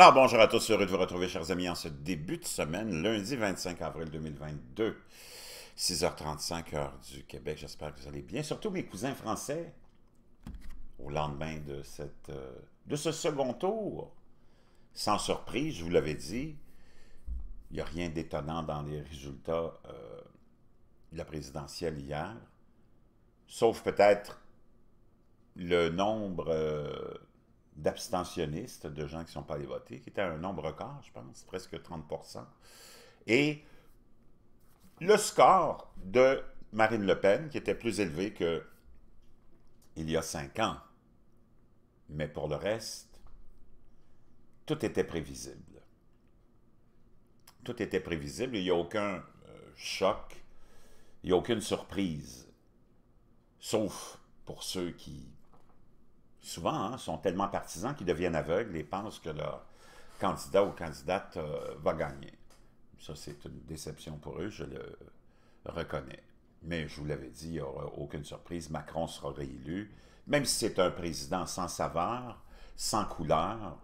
Alors, bonjour à tous, heureux de vous retrouver, chers amis, en ce début de semaine, lundi 25 avril 2022, 6h35, heure du Québec. J'espère que vous allez bien. Surtout mes cousins français, au lendemain de, cette, euh, de ce second tour. Sans surprise, je vous l'avais dit, il n'y a rien d'étonnant dans les résultats euh, de la présidentielle hier, sauf peut-être le nombre... Euh, d'abstentionnistes, de gens qui ne sont pas allés voter, qui était un nombre record, je pense, presque 30 Et le score de Marine Le Pen, qui était plus élevé que il y a cinq ans. Mais pour le reste, tout était prévisible. Tout était prévisible, il n'y a aucun euh, choc, il n'y a aucune surprise, sauf pour ceux qui souvent, hein, sont tellement partisans qu'ils deviennent aveugles et pensent que leur candidat ou candidate euh, va gagner. Ça, c'est une déception pour eux, je le reconnais. Mais je vous l'avais dit, il n'y aura aucune surprise, Macron sera réélu, même si c'est un président sans saveur, sans couleur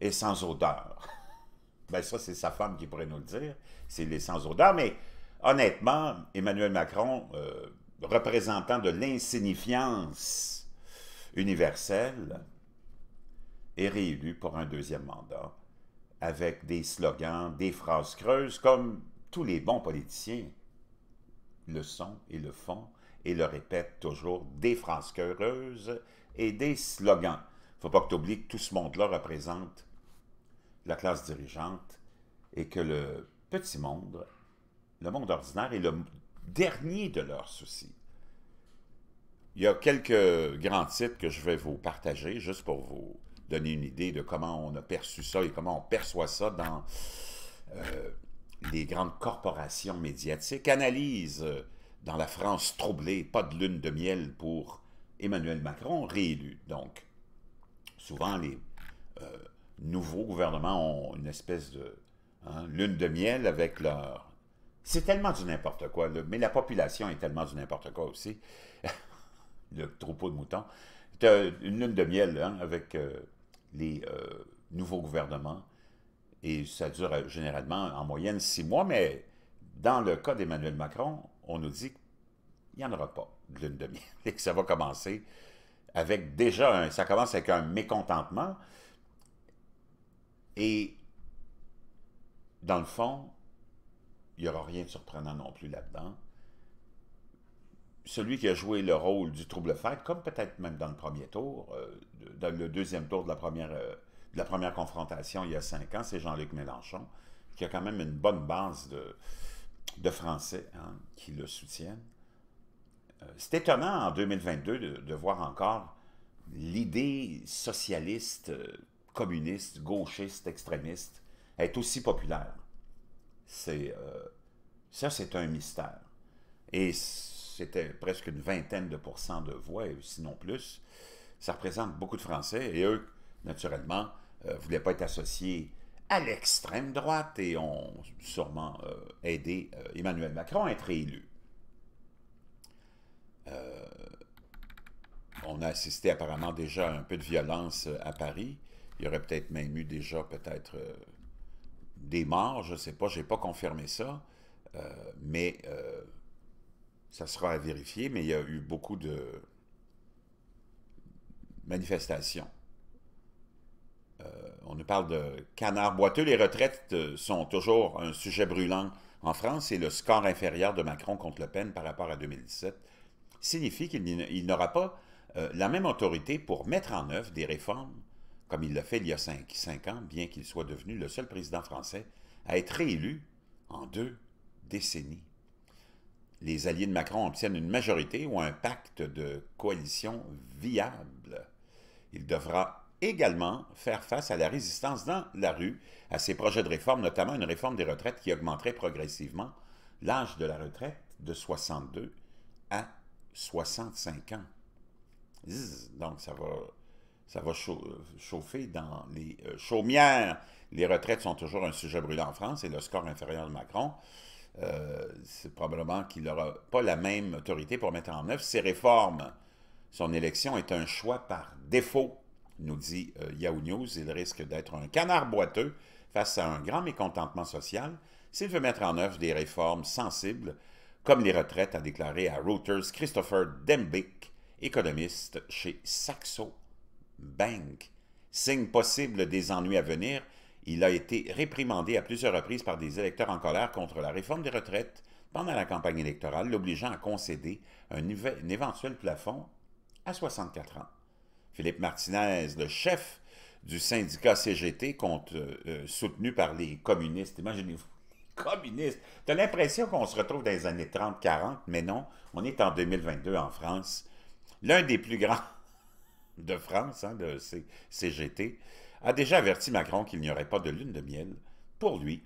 et sans odeur. ben ça, c'est sa femme qui pourrait nous le dire, c'est les sans odeur, mais honnêtement, Emmanuel Macron, euh, représentant de l'insignifiance universel est réélu pour un deuxième mandat avec des slogans, des phrases creuses, comme tous les bons politiciens le sont et le font et le répètent toujours, des phrases creuses et des slogans. Il ne faut pas que tu oublies que tout ce monde-là représente la classe dirigeante et que le petit monde, le monde ordinaire, est le dernier de leurs soucis. Il y a quelques grands titres que je vais vous partager, juste pour vous donner une idée de comment on a perçu ça et comment on perçoit ça dans euh, les grandes corporations médiatiques. Analyse euh, dans la France troublée, pas de lune de miel pour Emmanuel Macron, réélu. Donc, souvent, les euh, nouveaux gouvernements ont une espèce de hein, lune de miel avec leur... C'est tellement du n'importe quoi, mais la population est tellement du n'importe quoi aussi. le troupeau de moutons. C'était une lune de miel hein, avec euh, les euh, nouveaux gouvernements. Et ça dure euh, généralement en moyenne six mois, mais dans le cas d'Emmanuel Macron, on nous dit qu'il n'y en aura pas de lune de miel et que ça va commencer avec déjà ça commence avec un mécontentement. Et dans le fond, il n'y aura rien de surprenant non plus là-dedans celui qui a joué le rôle du trouble-fête, comme peut-être même dans le premier tour, euh, dans le deuxième tour de la première, euh, la première confrontation il y a cinq ans, c'est Jean-Luc Mélenchon, qui a quand même une bonne base de, de Français hein, qui le soutiennent. Euh, c'est étonnant en 2022 de, de voir encore l'idée socialiste, communiste, gauchiste, extrémiste être aussi populaire. C'est, ça, c'est un mystère. Et c'était presque une vingtaine de pourcents de voix, sinon plus. Ça représente beaucoup de Français et eux, naturellement, ne euh, voulaient pas être associés à l'extrême droite et ont sûrement euh, aidé euh, Emmanuel Macron à être élu. on a assisté apparemment déjà à un peu de violence à Paris. Il y aurait peut-être même eu déjà peut-être des morts, je ne sais pas, je n'ai pas confirmé ça. mais ça sera à vérifier, mais il y a eu beaucoup de manifestations. Euh, on nous parle de canards boiteux. Les retraites euh, sont toujours un sujet brûlant en France et le score inférieur de Macron contre Le Pen par rapport à 2017 signifie qu'il n'aura pas euh, la même autorité pour mettre en œuvre des réformes comme il l'a fait il y a cinq, cinq ans, bien qu'il soit devenu le seul président français à être réélu en deux décennies les alliés de Macron obtiennent une majorité ou un pacte de coalition viable. Il devra également faire face à la résistance dans la rue à ses projets de réforme, notamment une réforme des retraites qui augmenterait progressivement l'âge de la retraite de 62 à 65 ans. donc, ça va, ça va chauffer dans les euh, chaumières. Les retraites sont toujours un sujet brûlant en France et le score inférieur de Macron euh, c'est probablement qu'il n'aura pas la même autorité pour mettre en œuvre ses réformes. Son élection est un choix par défaut, nous dit euh, Yahoo News. Il risque d'être un canard boiteux face à un grand mécontentement social s'il veut mettre en œuvre des réformes sensibles, comme les retraites, a déclaré à Reuters Christopher Dembick, économiste chez Saxo Bank. Signe possible des ennuis à venir, il a été réprimandé à plusieurs reprises par des électeurs en colère contre la réforme des retraites pendant la campagne électorale, l'obligeant à concéder un, éventuel plafond à 64 ans. Philippe Martinez, le chef du syndicat CGT, compte, euh, euh, soutenu par les communistes, imaginez-vous, les communistes, as l'impression qu'on se retrouve dans les années 30-40, mais non, on est en 2022 en France, l'un des plus grands de France, hein, de CGT, a déjà averti Macron qu'il n'y aurait pas de lune de miel pour lui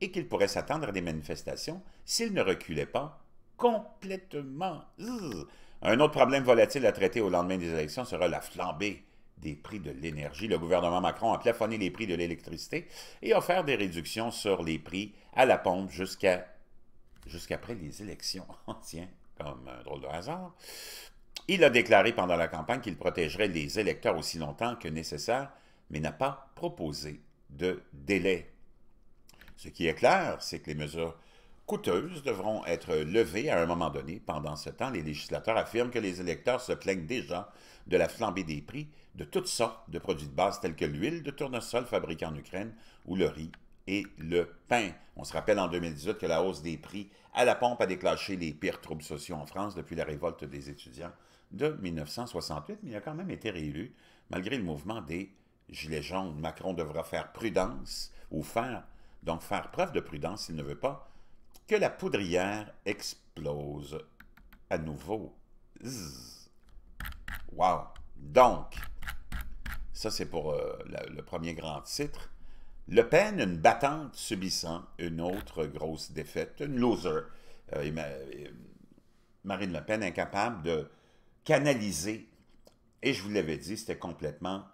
et qu'il pourrait s'attendre à des manifestations s'il ne reculait pas complètement. Un autre problème volatile à traiter au lendemain des élections sera la flambée des prix de l'énergie. Le gouvernement Macron a plafonné les prix de l'électricité et a offert des réductions sur les prix à la pompe jusqu'à jusqu'après les élections. Oh, tiens, comme un drôle de hasard. Il a déclaré pendant la campagne qu'il protégerait les électeurs aussi longtemps que nécessaire mais n'a pas proposé de délai. Ce qui est clair, c'est que les mesures coûteuses devront être levées à un moment donné. Pendant ce temps, les législateurs affirment que les électeurs se plaignent déjà de la flambée des prix de toutes sortes de produits de base tels que l'huile de tournesol fabriquée en Ukraine ou le riz et le pain. On se rappelle en 2018 que la hausse des prix à la pompe a déclenché les pires troubles sociaux en France depuis la révolte des étudiants de 1968, mais il a quand même été réélu malgré le mouvement des Gilet jaune, Macron devra faire prudence ou faire, donc faire preuve de prudence s'il ne veut pas que la poudrière explose à nouveau. Wow! Donc, ça c'est pour euh, le premier grand titre. Le Pen, une battante subissant une autre grosse défaite, une loser. Euh, Marine Le Pen incapable de canaliser, et je vous l'avais dit, c'était complètement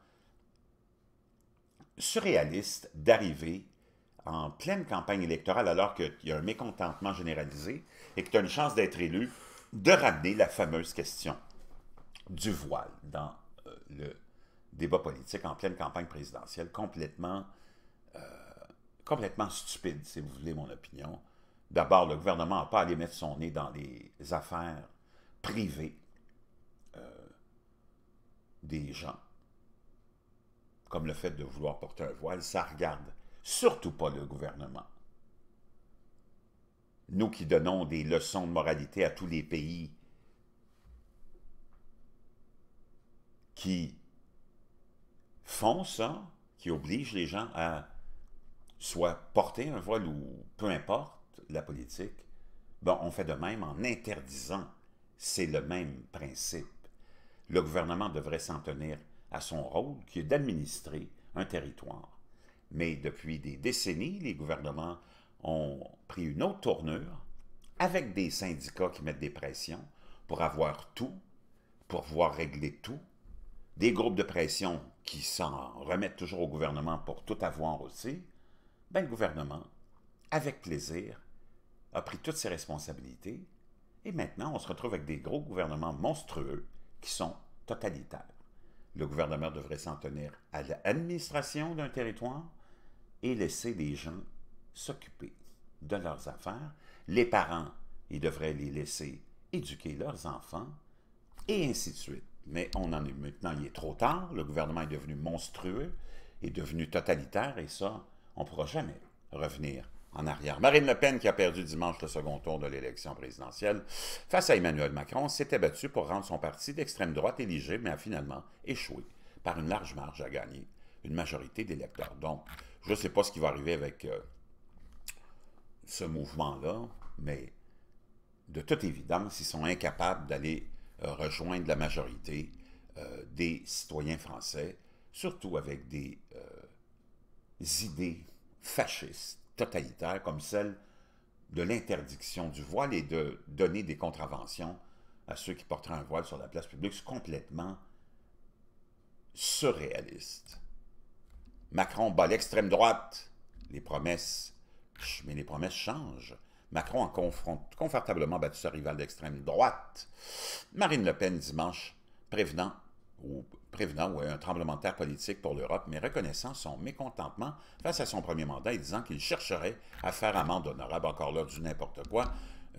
surréaliste d'arriver en pleine campagne électorale, alors qu'il y a un mécontentement généralisé et que tu as une chance d'être élu, de ramener la fameuse question du voile dans euh, le débat politique en pleine campagne présidentielle, complètement, euh, complètement stupide, si vous voulez mon opinion. D'abord, le gouvernement n'a pas allé mettre son nez dans les affaires privées euh, des gens comme le fait de vouloir porter un voile, ça regarde surtout pas le gouvernement. Nous qui donnons des leçons de moralité à tous les pays qui font ça, hein, qui obligent les gens à soit porter un voile ou peu importe la politique, ben on fait de même en interdisant. C'est le même principe. Le gouvernement devrait s'en tenir à son rôle qui est d'administrer un territoire. Mais depuis des décennies, les gouvernements ont pris une autre tournure avec des syndicats qui mettent des pressions pour avoir tout, pour pouvoir régler tout, des groupes de pression qui s'en remettent toujours au gouvernement pour tout avoir aussi, ben le gouvernement, avec plaisir, a pris toutes ses responsabilités et maintenant on se retrouve avec des gros gouvernements monstrueux qui sont totalitaires. Le gouvernement devrait s'en tenir à l'administration d'un territoire et laisser les gens s'occuper de leurs affaires. Les parents, ils devraient les laisser éduquer leurs enfants et ainsi de suite. Mais on en est maintenant, il est trop tard. Le gouvernement est devenu monstrueux, est devenu totalitaire et ça, on ne pourra jamais revenir Marine Le Pen, qui a perdu dimanche le second tour de l'élection présidentielle face à Emmanuel Macron, s'était battue pour rendre son parti d'extrême droite éligible, mais a finalement échoué par une large marge à gagner une majorité d'électeurs. Donc, je ne sais pas ce qui va arriver avec euh, ce mouvement-là, mais de toute évidence, ils sont incapables d'aller euh, rejoindre la majorité euh, des citoyens français, surtout avec des idées fascistes totalitaire comme celle de l'interdiction du voile et de donner des contraventions à ceux qui porteraient un voile sur la place publique, c'est complètement surréaliste. Macron bat l'extrême droite. Les promesses, mais les promesses changent. Macron en confronte confortablement battu sa rival d'extrême droite. Marine Le Pen dimanche, prévenant ou prévenant ou un tremblement de terre politique pour l'Europe, mais reconnaissant son mécontentement face à son premier mandat et disant qu'il chercherait à faire amende honorable, encore là, du n'importe quoi,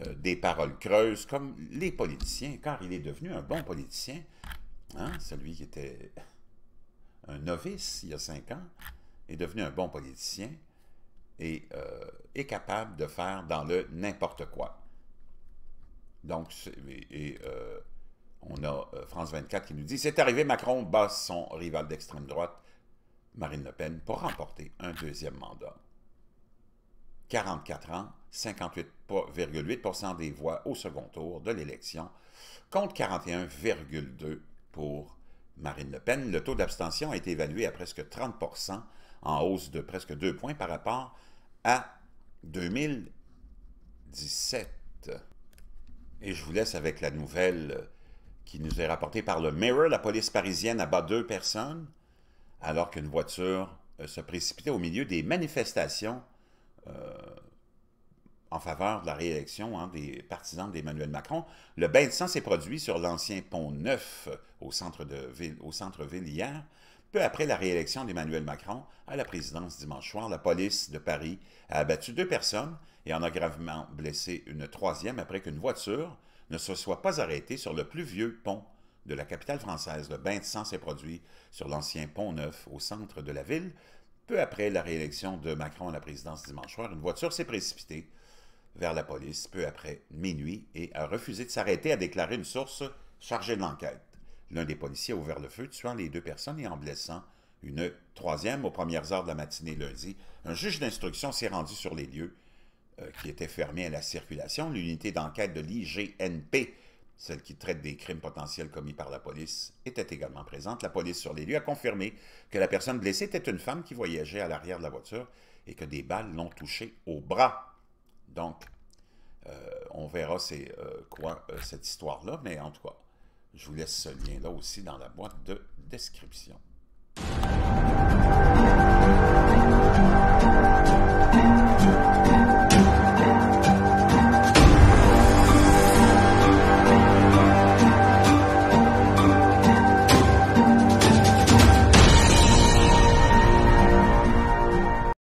euh, des paroles creuses, comme les politiciens, car il est devenu un bon politicien, hein, celui qui était un novice il y a cinq ans, est devenu un bon politicien et euh, est capable de faire dans le n'importe quoi. Donc, et, euh, on a euh, France 24 qui nous dit C'est arrivé, Macron bat son rival d'extrême droite, Marine Le Pen, pour remporter un deuxième mandat. 44 ans, 58,8 des voix au second tour de l'élection, contre 41,2 pour Marine Le Pen. Le taux d'abstention a été évalué à presque 30 en hausse de presque deux points par rapport à 2017. Et je vous laisse avec la nouvelle euh, qui nous est rapporté par le Mirror, la police parisienne abat deux personnes alors qu'une voiture euh, se précipitait au milieu des manifestations euh, en faveur de la réélection hein, des partisans d'Emmanuel Macron. Le bain de sang s'est produit sur l'ancien pont Neuf euh, au centre-ville hier. Peu après la réélection d'Emmanuel Macron à la présidence dimanche soir, la police de Paris a abattu deux personnes et en a gravement blessé une troisième après qu'une voiture ne se soit pas arrêté sur le plus vieux pont de la capitale française. Le bain de sang s'est produit sur l'ancien pont neuf au centre de la ville. Peu après la réélection de Macron à la présidence dimanche soir, une voiture s'est précipitée vers la police peu après minuit et a refusé de s'arrêter, à déclarer une source chargée de l'enquête. L'un des policiers a ouvert le feu, tuant les deux personnes et en blessant une troisième aux premières heures de la matinée lundi. Un juge d'instruction s'est rendu sur les lieux euh, qui était fermée à la circulation, l'unité d'enquête de l'IGNP, celle qui traite des crimes potentiels commis par la police, était également présente. La police sur les lieux a confirmé que la personne blessée était une femme qui voyageait à l'arrière de la voiture et que des balles l'ont touchée au bras. Donc, euh, on verra c'est euh, quoi cette histoire-là, mais en tout cas, je vous laisse ce lien-là aussi dans la boîte de description.